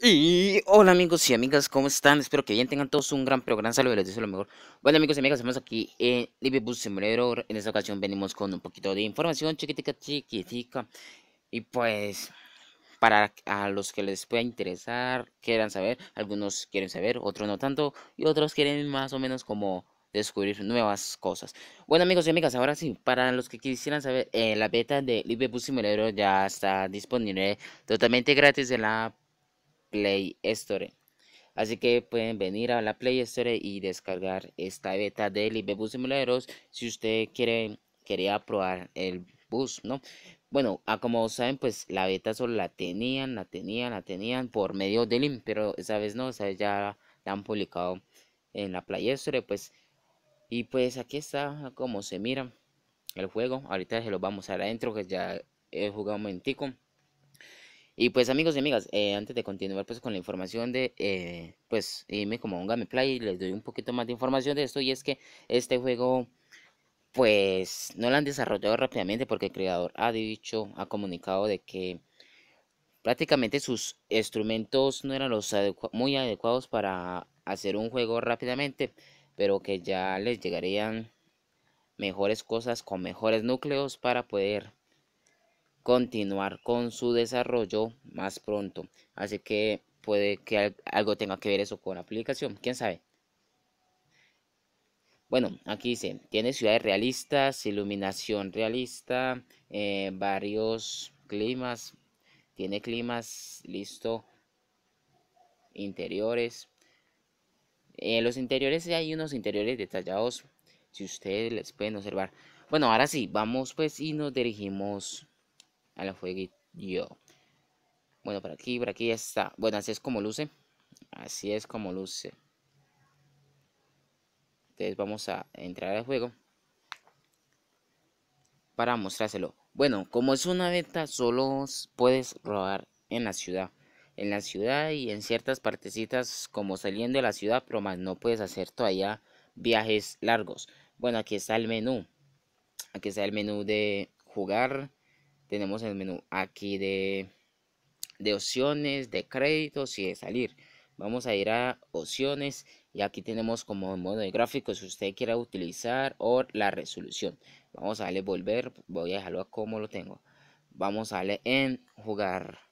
Y hola amigos y amigas, ¿cómo están? Espero que bien, tengan todos un gran programa gran saludo, les deseo lo mejor. Bueno amigos y amigas, estamos aquí en Libribus Simulator, en esta ocasión venimos con un poquito de información chiquitica, chiquitica, y pues para a los que les pueda interesar, quieran saber, algunos quieren saber, otros no tanto, y otros quieren más o menos como descubrir nuevas cosas. Bueno amigos y amigas, ahora sí, para los que quisieran saber, eh, la beta de Libribus Simulator ya está disponible totalmente gratis en la Play Store. Así que pueden venir a la Play Store y descargar esta beta de Libebus Simuladores si usted quiere quería probar el bus, ¿no? Bueno, ah, como saben, pues la beta solo la tenían, la tenían, la tenían por medio de Lim, pero esa vez no, esa ya la han publicado en la Play Store, pues. Y pues aquí está como se mira el juego. Ahorita se lo vamos a ver adentro, que ya he eh, jugado un momentico. Y pues amigos y amigas, eh, antes de continuar pues con la información de, eh, pues irme como un Game Play, les doy un poquito más de información de esto y es que este juego pues no lo han desarrollado rápidamente porque el creador ha dicho, ha comunicado de que prácticamente sus instrumentos no eran los muy adecuados para hacer un juego rápidamente, pero que ya les llegarían mejores cosas con mejores núcleos para poder continuar con su desarrollo más pronto. Así que puede que algo tenga que ver eso con la aplicación, quién sabe. Bueno, aquí dice, tiene ciudades realistas, iluminación realista, eh, varios climas, tiene climas, listo, interiores. En los interiores hay unos interiores detallados, si ustedes les pueden observar. Bueno, ahora sí, vamos pues y nos dirigimos a la yo. Bueno, por aquí, por aquí ya está. Bueno, así es como luce. Así es como luce. Entonces vamos a entrar al juego. Para mostrárselo. Bueno, como es una beta, solo puedes robar en la ciudad. En la ciudad y en ciertas partecitas como saliendo de la ciudad, pero más no puedes hacer todavía viajes largos. Bueno, aquí está el menú. Aquí está el menú de jugar, tenemos el menú aquí de, opciones, de créditos y de salir. Vamos a ir a opciones y aquí tenemos como modo de gráfico si usted quiera utilizar o la resolución. Vamos a darle volver, voy a dejarlo como lo tengo. Vamos a darle en jugar.